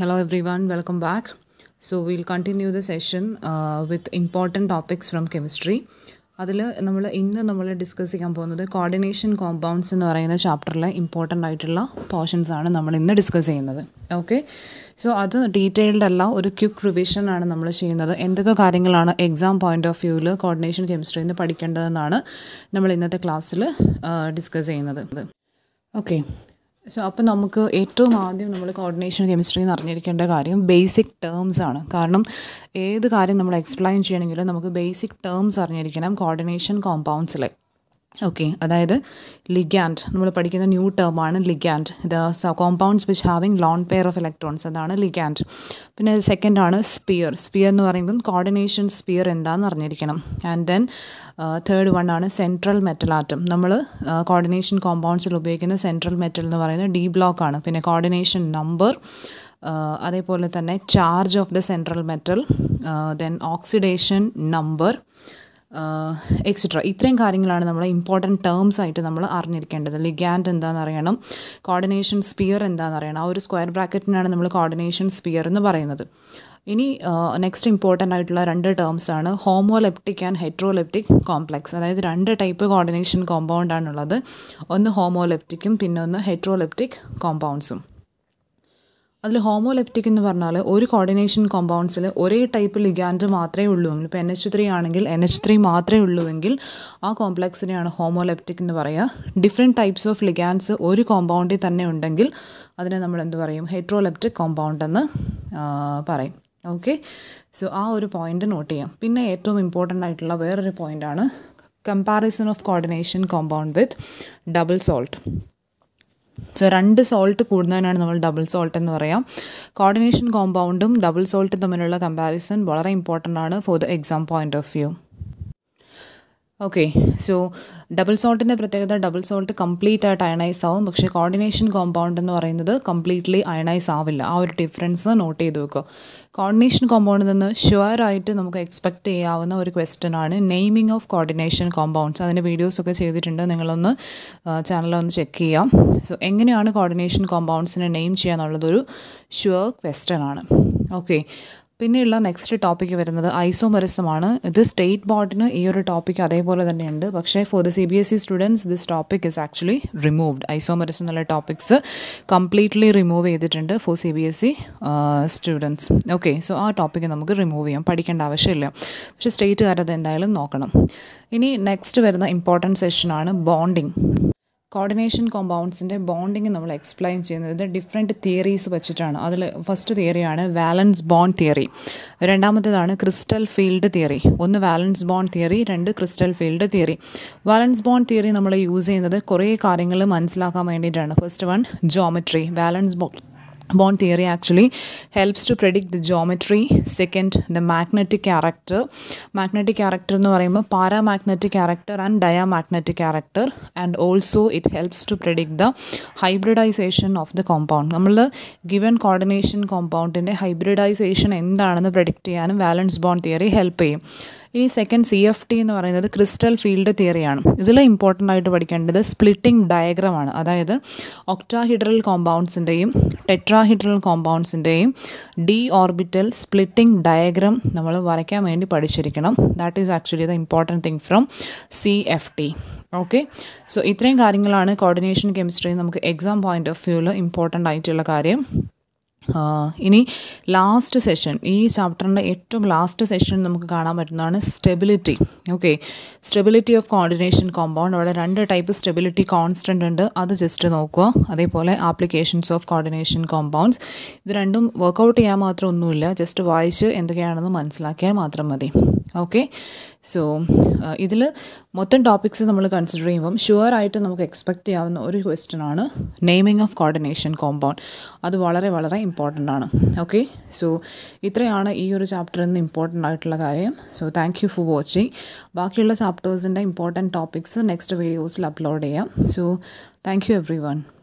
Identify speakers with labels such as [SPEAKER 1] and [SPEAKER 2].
[SPEAKER 1] hello everyone welcome back so we'll continue the session uh, with important topics from chemistry അതിൽ നമ്മൾ ഇന്ന് നമ്മൾ discuss ചെയ്യാൻ പോകുന്നത് കോർഡിനേഷൻ കോമ്പൗണ്ട്സ് എന്ന് പറയുന്ന ചാപ്റ്ററിലെ ഇമ്പോർട്ടൻ്റ് ആയിട്ടുള്ള പോർഷൻസ് ആണ് നമ്മൾ ഇന്ന് ഡിസ്കസ് ചെയ്യുന്നത് ഓക്കെ സോ അത് ഡീറ്റെയിൽഡ് അല്ല ഒരു ക്യുക്ക് റിവിഷൻ ആണ് നമ്മൾ ചെയ്യുന്നത് എന്തൊക്കെ കാര്യങ്ങളാണ് എക്സാം പോയിന്റ് ഓഫ് വ്യൂവിൽ കോർഡിനേഷൻ കെമിസ്ട്രിയിൽ നിന്ന് പഠിക്കേണ്ടതെന്നാണ് നമ്മൾ ഇന്നത്തെ ക്ലാസ്സിൽ ഡിസ്കസ് uh, ചെയ്യുന്നത് ഓക്കെ സോ അപ്പം നമുക്ക് ഏറ്റവും ആദ്യം നമ്മൾ കോർഡിനേഷൻ കെമിസ്ട്രി എന്ന് അറിഞ്ഞിരിക്കേണ്ട കാര്യം ബേസിക് ടേംസ് ആണ് കാരണം ഏത് കാര്യം നമ്മൾ എക്സ്പ്ലെയിൻ ചെയ്യണമെങ്കിലും നമുക്ക് ബേസിക് ടേംസ് അറിഞ്ഞിരിക്കണം കോർഡിനേഷൻ കോമ്പൗണ്ട്സിലെ ഓക്കെ അതായത് ലിഗാൻഡ് നമ്മൾ പഠിക്കുന്ന ന്യൂ ടേമാണ് ligand the compounds which having lone pair of electrons അതാണ് ലിഗാൻഡ് പിന്നെ സെക്കൻഡ് ആണ് സ്പിയർ സ്പിയർ എന്ന് പറയുമ്പം കോർഡിനേഷൻ സ്പിയർ എന്താണെന്ന് അറിഞ്ഞിരിക്കണം ആൻഡ് ദെൻ തേർഡ് വൺ ആണ് സെൻട്രൽ മെറ്റൽ ആറ്റം നമ്മൾ കോർഡിനേഷൻ കോമ്പൗണ്ട്സിൽ ഉപയോഗിക്കുന്ന സെൻട്രൽ മെറ്റൽ എന്ന് പറയുന്നത് ഡി ബ്ലോക്ക് ആണ് പിന്നെ കോർഡിനേഷൻ നമ്പർ uh, അതേപോലെ തന്നെ charge of the central metal then oxidation number etcetera ഇത്രയും കാര്യങ്ങളാണ് നമ്മൾ ഇമ്പോർട്ടൻറ്റ് ടേംസ് ആയിട്ട് നമ്മൾ അറിഞ്ഞിരിക്കേണ്ടത് ലിഗാൻഡ് എന്താണെന്ന് അറിയണം കോർഡിനേഷൻ സ്പിയർ എന്താണെന്ന് അറിയണം ആ ഒരു സ്ക്വയർ ബ്രാക്കറ്റിനാണ് നമ്മൾ കോർഡിനേഷൻ സ്പിയർ എന്ന് പറയുന്നത് ഇനി നെക്സ്റ്റ് ഇമ്പോർട്ടൻ്റ് ആയിട്ടുള്ള രണ്ട് ടേംസ് ആണ് ഹോമോലെപ്റ്റിക് ആൻഡ് ഹെട്രോലെപ്റ്റിക് കോംപ്ലക്സ് അതായത് രണ്ട് ടൈപ്പ് കോർഡിനേഷൻ കോമ്പൗണ്ട് ആണുള്ളത് ഒന്ന് ഹോമോലെപ്റ്റിക്കും പിന്നെ ഒന്ന് ഹെട്രോലെപ്റ്റിക് കോമ്പൗണ്ട്സും അതിൽ ഹോമോലെപ്റ്റിക് എന്ന് പറഞ്ഞാൽ ഒരു കോർഡിനേഷൻ കോമ്പൗണ്ട്സിൽ ഒരേ ടൈപ്പ് ലിഗാൻഡ് മാത്രമേ ഉള്ളൂ ഇപ്പോൾ എൻ എച്ച് ത്രീ ആണെങ്കിൽ എൻ എച്ച് ത്രീ മാത്രമേ ഉള്ളൂവെങ്കിൽ ആ കോംപ്ലക്സിനെയാണ് ഹോമോലെപ്റ്റിക് എന്ന് പറയുക ഡിഫറെൻറ്റ് ടൈപ്സ് ഓഫ് ലിഗാൻഡ്സ് ഒരു കോമ്പൗണ്ടിൽ തന്നെ ഉണ്ടെങ്കിൽ അതിനെ നമ്മൾ എന്ത് പറയും ഹെട്രോലെപ്റ്റിക് കോമ്പൗണ്ട് എന്ന് പറയും ഓക്കെ സോ ആ ഒരു പോയിൻ്റ് നോട്ട് ചെയ്യാം പിന്നെ ഏറ്റവും ഇമ്പോർട്ടൻ്റ് ആയിട്ടുള്ള വേറൊരു പോയിൻ്റാണ് comparison of coordination compound with double salt so രണ്ട് സോൾട്ട് കൂടുന്നതിനാണ് നമ്മൾ ഡബിൾ സോൾട്ട് എന്ന് പറയാം കോർഡിനേഷൻ കോമ്പൗണ്ടും ഡബിൾ സോൾട്ടും തമ്മിലുള്ള കമ്പാരിസൺ വളരെ ഇമ്പോർട്ടൻ്റ് ആണ് for the exam point of view okay so double സോൾട്ടിൻ്റെ പ്രത്യേകത ഡബിൾ സോൾട്ട് കംപ്ലീറ്റ് ആയിട്ട് അയണൈസ് ആവും പക്ഷേ കോർഡിനേഷൻ കോമ്പൗണ്ട് എന്ന് പറയുന്നത് കംപ്ലീറ്റ്ലി അയണൈസ് ആവില്ല ആ ഒരു ഡിഫറൻസ് നോട്ട് ചെയ്ത് വെക്കുക കോർഡിനേഷൻ കോമ്പൗണ്ടിൽ നിന്ന് ഷുവറായിട്ട് നമുക്ക് എക്സ്പെക്റ്റ് ചെയ്യാവുന്ന ഒരു ക്വസ്റ്റ്യൻ ആണ് നെയിമിംഗ് ഓഫ് കോർഡിനേഷൻ കോമ്പൗണ്ട്സ് അതിൻ്റെ വീഡിയോസൊക്കെ ചെയ്തിട്ടുണ്ട് നിങ്ങളൊന്ന് ചാനലൊന്ന് ചെക്ക് ചെയ്യാം സോ എങ്ങനെയാണ് കോർഡിനേഷൻ കോമ്പൗണ്ട്സിനെ നെയിം ചെയ്യുക എന്നുള്ളതൊരു ഷുവർ ക്വസ്റ്റ്യൻ ആണ് ഓക്കെ പിന്നെയുള്ള നെക്സ്റ്റ് ടോപ്പിക്ക് വരുന്നത് ഐസോമറിസമാണ് ഇത് സ്റ്റേറ്റ് ബോർഡിന് ഈ ഒരു ടോപ്പിക്ക് അതേപോലെ തന്നെയുണ്ട് പക്ഷേ for the C B S E students this topic is actually removed ഐസോമറിസം എന്നുള്ള ടോപ്പിക്സ് കംപ്ലീറ്റ്ലി റിമൂവ് ചെയ്തിട്ടുണ്ട് for C B S E students okay so ആ ടോപ്പിക്ക് നമുക്ക് റിമൂവ് ചെയ്യാം പഠിക്കേണ്ട ആവശ്യമില്ല പക്ഷേ സ്റ്റേറ്റുകാരത് എന്തായാലും നോക്കണം ഇനി നെക്സ്റ്റ് വരുന്ന ഇമ്പോർട്ടൻറ്റ് സെഷനാണ് ബോണ്ടിങ് കോർഡിനേഷൻ കോമ്പൗണ്ട്സിൻ്റെ ബോണ്ടിങ് നമ്മൾ എക്സ്പ്ലെയിൻ ചെയ്യുന്നത് ഡിഫറെൻറ്റ് തിയറീസ് വെച്ചിട്ടാണ് അതിൽ ഫസ്റ്റ് തിയറിയാണ് വാലൻസ് ബോണ്ട് തിയറി രണ്ടാമത്തേതാണ് ക്രിസ്റ്റൽ ഫീൽഡ് തിയറി ഒന്ന് വാലൻസ് ബോണ്ട് തിയറി രണ്ട് crystal field theory valence bond theory നമ്മൾ യൂസ് ചെയ്യുന്നത് കുറേ കാര്യങ്ങൾ മനസ്സിലാക്കാൻ വേണ്ടിയിട്ടാണ് ഫസ്റ്റ് വൺ ജോമെട്രി വാലൻസ് ബോ Bond theory actually helps to predict the geometry. Second, the magnetic character. Magnetic character എന്ന് പറയുമ്പോൾ paramagnetic character and diamagnetic character. And also it helps to predict the hybridization of the compound. നമ്മൾ given coordination compoundൻ്റെ hybridization എന്താണെന്ന് predict ചെയ്യാനും valence bond theory help ചെയ്യും ഇനി second C F T എന്ന് പറയുന്നത് crystal field തിയറിയാണ് ഇതിൽ ഇമ്പോർട്ടൻ്റ് ആയിട്ട് പഠിക്കേണ്ടത് സ്പ്ലിറ്റിംഗ് ഡയഗ്രമാണ് അതായത് ഒക്ടാഹിഡ്രൽ കോമ്പൗണ്ട്സിൻ്റെയും ടെട്രാഹിഡ്രൽ കോമ്പൗണ്ട്സിൻ്റെയും ഡി ഓർബിറ്റൽ സ്പ്ലിറ്റിംഗ് ഡയഗ്രം നമ്മൾ വരയ്ക്കാൻ വേണ്ടി പഠിച്ചിരിക്കണം that is actually the important thing from C F T okay so ഇത്രയും കാര്യങ്ങളാണ് കോർഡിനേഷൻ കെമിസ്ട്രി നമുക്ക് എക്സാം പോയിൻ്റ് ഓഫ് വ്യൂവിൽ ഇമ്പോർട്ടൻ്റ് ആയിട്ടുള്ള കാര്യം ഇനി ലാസ്റ്റ് സെഷൻ ഈ ചാപ്റ്ററിൻ്റെ ഏറ്റവും ലാസ്റ്റ് സെഷൻ നമുക്ക് കാണാൻ പറ്റുന്നതാണ് stability okay stability of coordination compound അവിടെ രണ്ട് ടൈപ്പ് സ്റ്റെബിലിറ്റി കോൺസ്റ്റൻ്റ് ഉണ്ട് അത് ജസ്റ്റ് നോക്കുക അതേപോലെ ആപ്ലിക്കേഷൻസ് ഓഫ് കോർഡിനേഷൻ കോമ്പൗണ്ട്സ് ഇത് രണ്ടും വർക്ക്ഔട്ട് ചെയ്യാൻ മാത്രം ഒന്നുമില്ല ജസ്റ്റ് വായിച്ച് എന്തൊക്കെയാണെന്ന് മനസ്സിലാക്കിയാൽ മാത്രം മതി ഓക്കെ സോ ഇതിൽ മൊത്തം ടോപ്പിക്സ് നമ്മൾ കൺസിഡർ ചെയ്യുമ്പം ഷുവർ ആയിട്ട് നമുക്ക് എക്സ്പെക്റ്റ് ചെയ്യാവുന്ന ഒരു ക്വസ്റ്റ്യൻ ആണ് നെയ്മിങ് ഓഫ് കോർഡിനേഷൻ കോമ്പൗണ്ട് അത് വളരെ വളരെ ഇമ്പോർട്ടൻ്റ് ആണ് ഓക്കെ സോ ഇത്രയാണ് ഈ ഒരു ചാപ്റ്ററിൽ നിന്ന് ഇമ്പോർട്ടൻ്റ് ആയിട്ടുള്ള കാര്യം so thank you for watching ബാക്കിയുള്ള ചാപ്റ്റേഴ്സിൻ്റെ ഇമ്പോർട്ടൻറ്റ് ടോപ്പിക്സ് നെക്സ്റ്റ് വീഡിയോസിൽ അപ്ലോഡ് ചെയ്യാം so thank you every one